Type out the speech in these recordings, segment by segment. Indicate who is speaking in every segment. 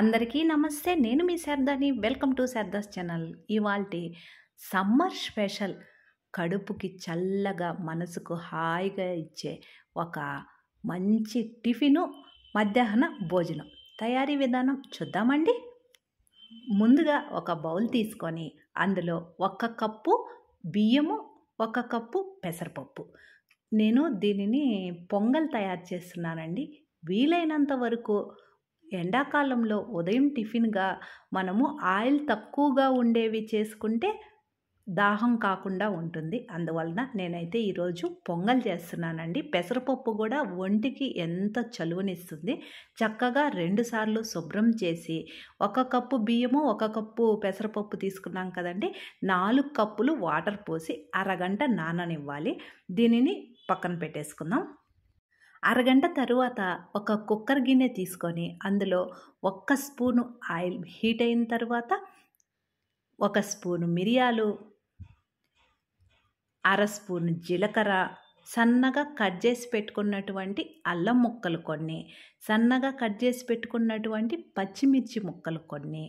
Speaker 1: అందరికీ నమస్తే నేను మీ శారదాని వెల్కమ్ టు శారదాస్ ఛానల్ ఇవాల్టి సమ్మర్ స్పెషల్ కడుపుకి చల్లగా మనసుకు హాయిగా ఇచ్చే ఒక మంచి టిఫిను మధ్యాహ్న భోజనం తయారీ విధానం చూద్దామండి ముందుగా ఒక బౌల్ తీసుకొని అందులో ఒక కప్పు బియ్యము ఒక కప్పు పెసరపప్పు నేను దీనిని పొంగల్ తయారు చేస్తున్నానండి వీలైనంత వరకు ఎండాకాలంలో ఉదయం టిఫిన్గా మనము ఆయిల్ తక్కువగా ఉండేవి చేసుకుంటే దాహం కాకుండా ఉంటుంది అందువలన నేనైతే ఈరోజు పొంగల్ చేస్తున్నానండి పెసరపప్పు కూడా ఒంటికి ఎంత చలువనిస్తుంది చక్కగా రెండుసార్లు శుభ్రం చేసి ఒక కప్పు బియ్యము ఒక కప్పు పెసరపప్పు తీసుకున్నాం కదండి నాలుగు కప్పులు వాటర్ పోసి అరగంట నాననివ్వాలి దీనిని పక్కన పెట్టేసుకుందాం అరగంట తరువాత ఒక కుక్కర్ గిన్నె తీసుకొని అందులో ఒక్క స్పూను ఆయిల్ హీట్ అయిన తర్వాత ఒక స్పూను మిరియాలు అర స్పూను జీలకర్ర సన్నగా కట్ చేసి పెట్టుకున్నటువంటి అల్లం ముక్కలు కొన్ని సన్నగా కట్ చేసి పెట్టుకున్నటువంటి పచ్చిమిర్చి ముక్కలు కొన్ని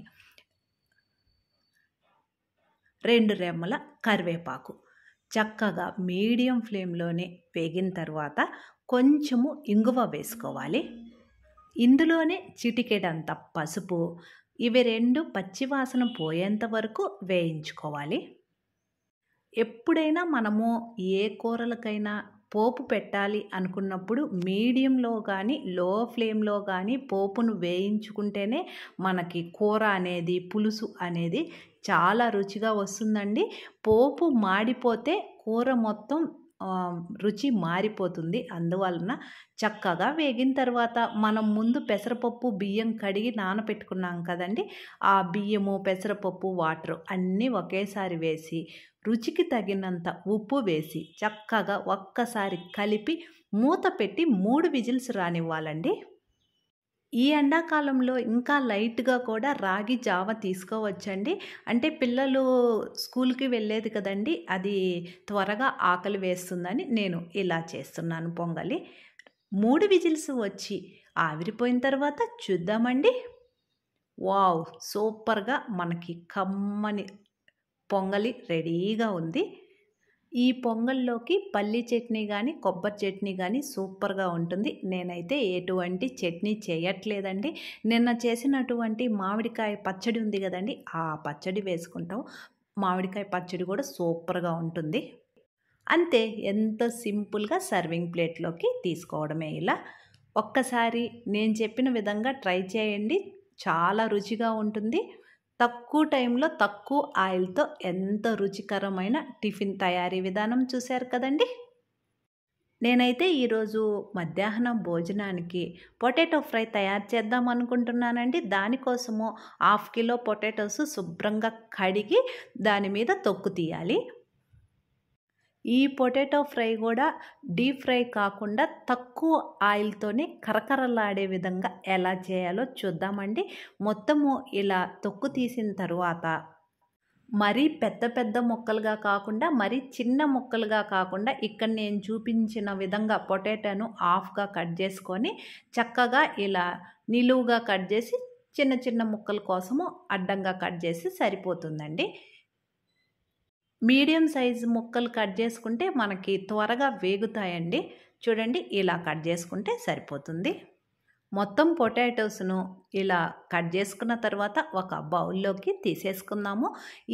Speaker 1: రెండు రెమ్మల కరివేపాకు చక్కగా మీడియం ఫ్లేమ్లోనే వేగిన తర్వాత కొంచెము ఇంగువ వేసుకోవాలి ఇందులోనే చిటికెడంత పసుపు ఇవి రెండు పచ్చివాసన పోయేంత వరకు వేయించుకోవాలి ఎప్పుడైనా మనము ఏ కూరలకైనా పోపు పెట్టాలి అనుకున్నప్పుడు మీడియంలో కానీ లో ఫ్లేమ్లో కానీ పోపును వేయించుకుంటేనే మనకి కూర అనేది పులుసు అనేది చాలా రుచిగా వస్తుందండి పోపు మాడిపోతే కూర మొత్తం రుచి మారిపోతుంది అందువలన చక్కగా వేగిన తర్వాత మనం ముందు పెసరపప్పు బియ్యం కడిగి నానబెట్టుకున్నాం కదండి ఆ బియ్యము పెసరపప్పు వాటర్ అన్నీ ఒకేసారి వేసి రుచికి తగినంత ఉప్పు వేసి చక్కగా ఒక్కసారి కలిపి మూత పెట్టి మూడు విజిల్స్ రానివ్వాలండి ఈ ఎండాకాలంలో ఇంకా లైట్గా కూడా రాగి జావ తీసుకోవచ్చండి అంటే పిల్లలు స్కూల్కి వెళ్ళేది కదండి అది త్వరగా ఆకలి వేస్తుందని నేను ఇలా చేస్తున్నాను పొంగలి మూడు విజిల్స్ వచ్చి ఆవిరిపోయిన తర్వాత చూద్దామండి వావ్ సూపర్గా మనకి కమ్మని పొంగలి రెడీగా ఉంది ఈ పొంగల్లోకి పల్లి చట్నీ కానీ కొబ్బరి చట్నీ కానీ సూపర్గా ఉంటుంది నేనైతే ఎటువంటి చట్నీ చేయట్లేదండి నిన్న చేసినటువంటి మామిడికాయ పచ్చడి ఉంది కదండి ఆ పచ్చడి వేసుకుంటాం మామిడికాయ పచ్చడి కూడా సూపర్గా ఉంటుంది అంతే ఎంత సింపుల్గా సర్వింగ్ ప్లేట్లోకి తీసుకోవడమే ఇలా ఒక్కసారి నేను చెప్పిన విధంగా ట్రై చేయండి చాలా రుచిగా ఉంటుంది తక్కువ టైంలో తక్కువ ఆయిల్తో ఎంత రుచికరమైన టిఫిన్ తయారీ విధానం చూశారు కదండి నేనైతే ఈరోజు మధ్యాహ్నం భోజనానికి పొటాటో ఫ్రై తయారు చేద్దాం అనుకుంటున్నానండి దానికోసము హాఫ్ కిలో పొటాటోస్ శుభ్రంగా కడిగి దాని మీద తొక్కు తీయాలి ఈ పొటాటో ఫ్రై కూడా డీప్ ఫ్రై కాకుండా తక్కువ ఆయిల్తోనే కరకరలాడే విధంగా ఎలా చేయాలో చూద్దామండి మొత్తము ఇలా తొక్కు తీసిన తర్వాత మరీ పెద్ద పెద్ద ముక్కలుగా కాకుండా మరీ చిన్న ముక్కలుగా కాకుండా ఇక్కడ నేను చూపించిన విధంగా పొటాటోను ఆఫ్గా కట్ చేసుకొని చక్కగా ఇలా నిలువుగా కట్ చేసి చిన్న చిన్న ముక్కల కోసము అడ్డంగా కట్ చేసి సరిపోతుందండి మీడియం సైజు ముక్కలు కట్ చేసుకుంటే మనకి త్వరగా వేగుతాయండి చూడండి ఇలా కట్ చేసుకుంటే సరిపోతుంది మొత్తం పొటాటోస్ను ఇలా కట్ చేసుకున్న తర్వాత ఒక బౌల్లోకి తీసేసుకుందాము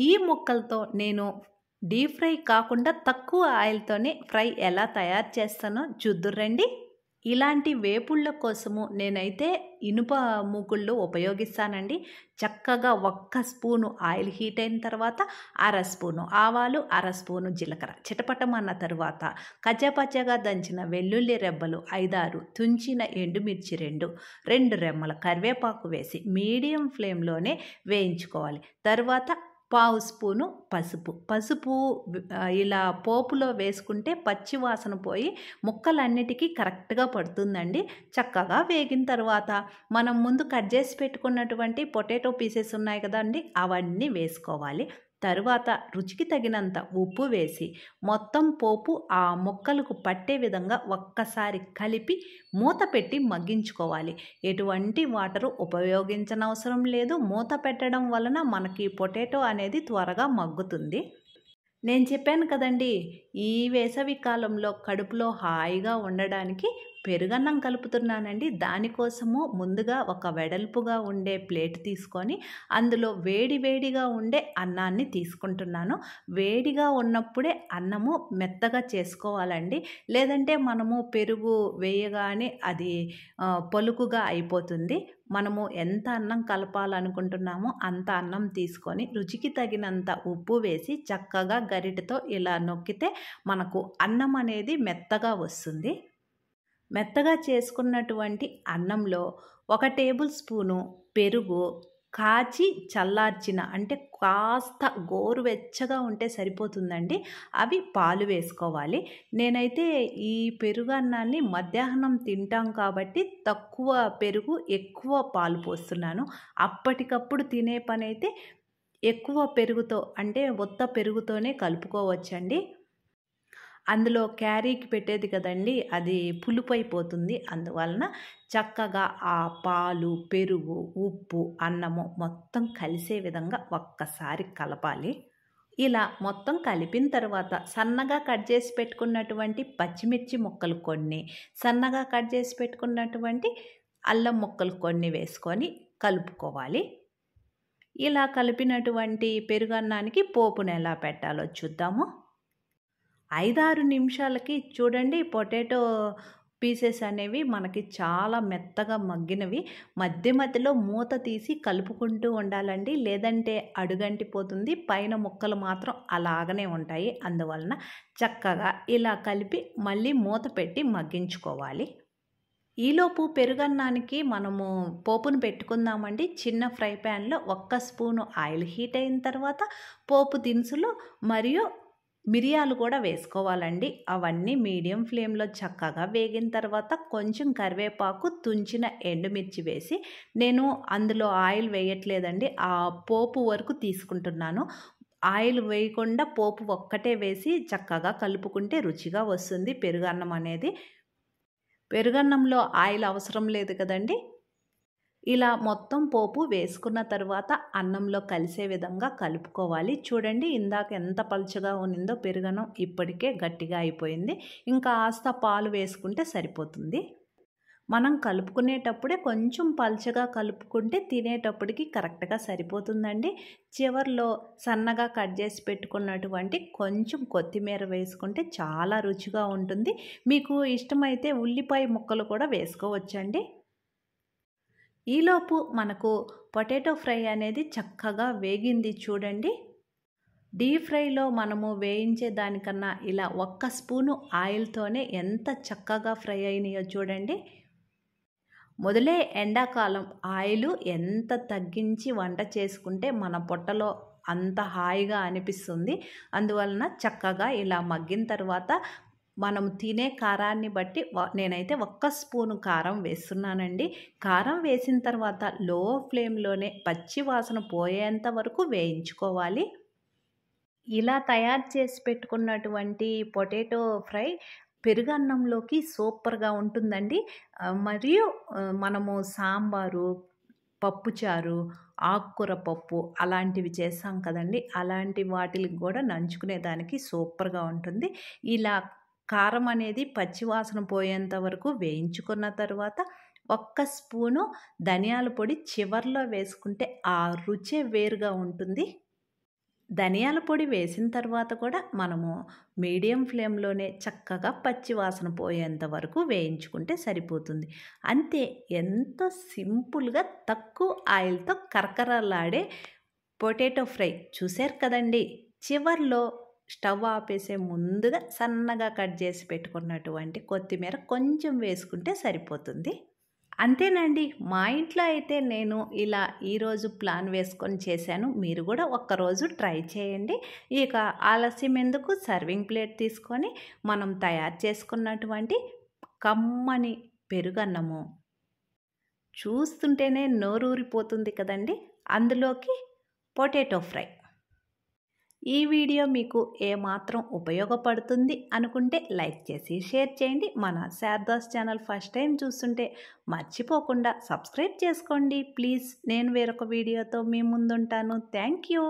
Speaker 1: ఈ ముక్కలతో నేను డీప్ ఫ్రై కాకుండా తక్కువ ఆయిల్తోనే ఫ్రై ఎలా తయారు చేస్తానో చూద్దురండి ఇలాంటి వేపుళ్ళ కోసము నేనైతే ఇనుప మూకుళ్ళు ఉపయోగిస్తానండి చక్కగా ఒక్క స్పూను ఆయిల్ హీట్ అయిన తర్వాత అర స్పూను ఆవాలు అర స్పూను జీలకర్ర చిటపటం అన్న తర్వాత కచ్చపచ్చగా దంచిన వెల్లుల్లి రెబ్బలు ఐదారు తుంచిన ఎండుమిర్చి రెండు రెండు రెమ్మల కరివేపాకు వేసి మీడియం ఫ్లేమ్లోనే వేయించుకోవాలి తర్వాత పావు స్పూను పసుపు పసుపు ఇలా పోపులో వేసుకుంటే పచ్చి వాసన పోయి ముక్కలన్నిటికీ కరెక్ట్గా పడుతుందండి చక్కగా వేగిన తర్వాత మనం ముందు కట్ చేసి పెట్టుకున్నటువంటి పొటాటో పీసెస్ ఉన్నాయి కదండి అవన్నీ వేసుకోవాలి తరువాత రుచికి తగినంత ఉప్పు వేసి మొత్తం పోపు ఆ మొక్కలకు పట్టే విధంగా ఒక్కసారి కలిపి మూత పెట్టి మగ్గించుకోవాలి ఎటువంటి వాటరు ఉపయోగించనవసరం లేదు మూత పెట్టడం వలన మనకి పొటాటో అనేది త్వరగా మగ్గుతుంది నేను చెప్పాను కదండి ఈ వేసవి కాలంలో కడుపులో హాయిగా ఉండడానికి పెరుగన్నం కలుపుతున్నానండి దానికోసము ముందుగా ఒక వెడల్పుగా ఉండే ప్లేట్ తీసుకొని అందులో వేడి వేడిగా ఉండే అన్నాన్ని తీసుకుంటున్నాను వేడిగా ఉన్నప్పుడే అన్నము మెత్తగా చేసుకోవాలండి లేదంటే మనము పెరుగు వేయగానే అది పలుకుగా అయిపోతుంది మనము ఎంత అన్నం కలపాలనుకుంటున్నామో అంత అన్నం తీసుకొని రుచికి తగినంత ఉప్పు వేసి చక్కగా గరిటతో ఇలా నొక్కితే మనకు అన్నం అనేది మెత్తగా వస్తుంది మెత్తగా చేసుకున్నటువంటి అన్నంలో ఒక టేబుల్ స్పూను పెరుగు కాచి చల్లార్చిన అంటే కాస్త గోరువెచ్చగా ఉంటే సరిపోతుందండి అవి పాలు వేసుకోవాలి నేనైతే ఈ పెరుగు అన్నాన్ని మధ్యాహ్నం తింటాం కాబట్టి తక్కువ పెరుగు ఎక్కువ పాలు పోస్తున్నాను అప్పటికప్పుడు తినే పని అయితే ఎక్కువ పెరుగుతో అంటే ఒత్త పెరుగుతోనే కలుపుకోవచ్చండి అందులో క్యారీకి పెట్టేది కదండి అది పులుపైపోతుంది అందువలన చక్కగా ఆ పాలు పెరుగు ఉప్పు అన్నము మొత్తం కలిసే విధంగా ఒక్కసారి కలపాలి ఇలా మొత్తం కలిపిన తర్వాత సన్నగా కట్ చేసి పెట్టుకున్నటువంటి పచ్చిమిర్చి ముక్కలు కొన్ని సన్నగా కట్ చేసి పెట్టుకున్నటువంటి అల్లం ముక్కలు కొన్ని వేసుకొని కలుపుకోవాలి ఇలా కలిపినటువంటి పెరుగన్నానికి పోపును ఎలా పెట్టాలో చూద్దాము ఐదారు నిమిషాలకి చూడండి పొటాటో పీసెస్ అనేవి మనకి చాలా మెత్తగా మగ్గినవి మధ్య మధ్యలో మూత తీసి కలుపుకుంటూ ఉండాలండి లేదంటే అడుగంటిపోతుంది పైన ముక్కలు మాత్రం అలాగనే ఉంటాయి అందువలన చక్కగా ఇలా కలిపి మళ్ళీ మూత పెట్టి మగ్గించుకోవాలి ఈలోపు పెరుగన్నానికి మనము పోపును పెట్టుకుందామండి చిన్న ఫ్రై ప్యాన్లో ఒక్క స్పూను ఆయిల్ హీట్ అయిన తర్వాత పోపు దినుసులు మరియు మిరియాలు కూడా వేసుకోవాలండి అవన్నీ మీడియం ఫ్లేమ్లో చక్కగా వేగిన తర్వాత కొంచెం కరివేపాకు తుంచిన ఎండుమిర్చి వేసి నేను అందులో ఆయిల్ వేయట్లేదండి ఆ పోపు వరకు తీసుకుంటున్నాను ఆయిల్ వేయకుండా పోపు ఒక్కటే వేసి చక్కగా కలుపుకుంటే రుచిగా వస్తుంది పెరుగన్నం అనేది పెరుగన్నంలో ఆయిల్ అవసరం లేదు కదండి ఇలా మొత్తం పోపు వేసుకున్న తర్వాత అన్నంలో కలిసే విధంగా కలుపుకోవాలి చూడండి ఇందాక ఎంత పలుచగా ఉన్నిందో పెరుగనం ఇప్పటికే గట్టిగా అయిపోయింది ఇంకా ఆస్త పాలు వేసుకుంటే సరిపోతుంది మనం కలుపుకునేటప్పుడే కొంచెం పలుచగా కలుపుకుంటే తినేటప్పటికి కరెక్ట్గా సరిపోతుందండి చివరిలో సన్నగా కట్ చేసి పెట్టుకున్నటువంటి కొంచెం కొత్తిమీర వేసుకుంటే చాలా రుచిగా ఉంటుంది మీకు ఇష్టమైతే ఉల్లిపాయ ముక్కలు కూడా వేసుకోవచ్చండి ఈలోపు మనకు పొటాటో ఫ్రై అనేది చక్కగా వేగింది చూడండి డీప్ ఫ్రైలో మనము వేయించే దానికన్నా ఇలా ఒక్క స్పూను ఆయిల్తోనే ఎంత చక్కగా ఫ్రై అయినాయో చూడండి మొదలే ఎండాకాలం ఆయిల్ ఎంత తగ్గించి వంట చేసుకుంటే మన పొట్టలో అంత హాయిగా అనిపిస్తుంది అందువలన చక్కగా ఇలా మగ్గిన తర్వాత మనం తినే కారాన్ని బట్టి నేనైతే ఒక్క స్పూను కారం వేస్తున్నానండి కారం వేసిన తర్వాత లో ఫ్లేమ్లోనే పచ్చి వాసన పోయేంత వరకు వేయించుకోవాలి ఇలా తయారు చేసి పెట్టుకున్నటువంటి పొటాటో ఫ్రై పెరుగన్నంలోకి సూపర్గా ఉంటుందండి మరియు మనము సాంబారు పప్పుచారు ఆకుకూర పప్పు అలాంటివి చేస్తాం కదండి అలాంటి వాటికి కూడా నంచుకునేదానికి సూపర్గా ఉంటుంది ఇలా కారం అనేది పచ్చివాసన పోయేంత వరకు వేయించుకున్న తర్వాత ఒక్క స్పూను ధనియాల పొడి చివర్లో వేసుకుంటే ఆ రుచే వేరుగా ఉంటుంది ధనియాల పొడి వేసిన తర్వాత కూడా మనము మీడియం ఫ్లేమ్లోనే చక్కగా పచ్చివాసన పోయేంత వరకు వేయించుకుంటే సరిపోతుంది అంతే ఎంతో సింపుల్గా తక్కువ ఆయిల్తో కరకరలాడే పొటాటో ఫ్రై చూశారు కదండి చివర్లో స్టవ్ ఆపేసే ముందుగా సన్నగా కట్ చేసి పెట్టుకున్నటువంటి కొత్తిమీర కొంచెం వేసుకుంటే సరిపోతుంది అంతేనండి మా ఇంట్లో అయితే నేను ఇలా ఈరోజు ప్లాన్ వేసుకొని చేశాను మీరు కూడా ఒక్కరోజు ట్రై చేయండి ఇక ఆలస్యం ఎందుకు సర్వింగ్ ప్లేట్ తీసుకొని మనం తయారు చేసుకున్నటువంటి కమ్మని పెరుగన్నము చూస్తుంటేనే నోరూరిపోతుంది కదండి అందులోకి పొటాటో ఫ్రై ఈ వీడియో మీకు ఏమాత్రం ఉపయోగపడుతుంది అనుకుంటే లైక్ చేసి షేర్ చేయండి మన శారదాస్ ఛానల్ ఫస్ట్ టైం చూస్తుంటే మర్చిపోకుండా సబ్స్క్రైబ్ చేసుకోండి ప్లీజ్ నేను వేరొక వీడియోతో మీ ముందుంటాను థ్యాంక్ యూ